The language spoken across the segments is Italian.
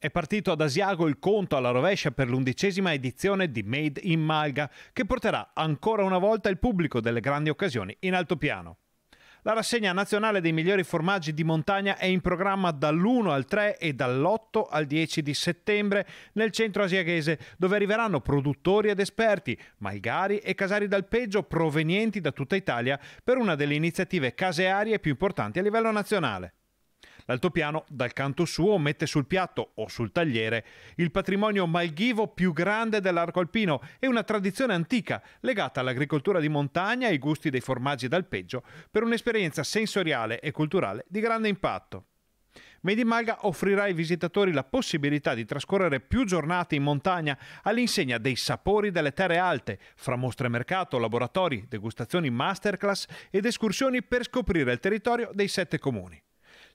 È partito ad Asiago il conto alla rovescia per l'undicesima edizione di Made in Malga, che porterà ancora una volta il pubblico delle grandi occasioni in altopiano. La rassegna nazionale dei migliori formaggi di montagna è in programma dall'1 al 3 e dall'8 al 10 di settembre nel centro asiaghese, dove arriveranno produttori ed esperti, malgari e casari dal peggio provenienti da tutta Italia per una delle iniziative casearie più importanti a livello nazionale. L'altopiano, dal canto suo, mette sul piatto o sul tagliere il patrimonio malghivo più grande dell'arco alpino e una tradizione antica legata all'agricoltura di montagna e ai gusti dei formaggi d'alpeggio per un'esperienza sensoriale e culturale di grande impatto. Made in Malga offrirà ai visitatori la possibilità di trascorrere più giornate in montagna all'insegna dei sapori delle terre alte, fra mostre mercato, laboratori, degustazioni masterclass ed escursioni per scoprire il territorio dei sette comuni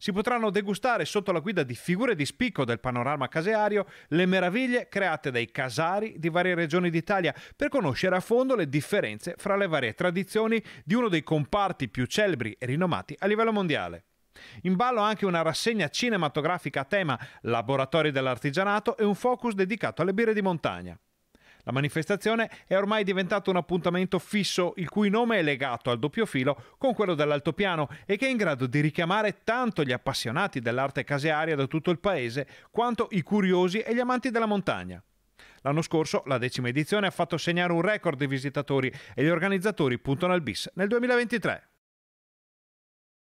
si potranno degustare sotto la guida di figure di spicco del panorama caseario le meraviglie create dai casari di varie regioni d'Italia per conoscere a fondo le differenze fra le varie tradizioni di uno dei comparti più celebri e rinomati a livello mondiale. In ballo anche una rassegna cinematografica a tema Laboratori dell'artigianato e un focus dedicato alle birre di montagna. La manifestazione è ormai diventata un appuntamento fisso il cui nome è legato al doppio filo con quello dell'altopiano e che è in grado di richiamare tanto gli appassionati dell'arte casearia da tutto il paese quanto i curiosi e gli amanti della montagna. L'anno scorso la decima edizione ha fatto segnare un record di visitatori e gli organizzatori puntano al bis nel 2023.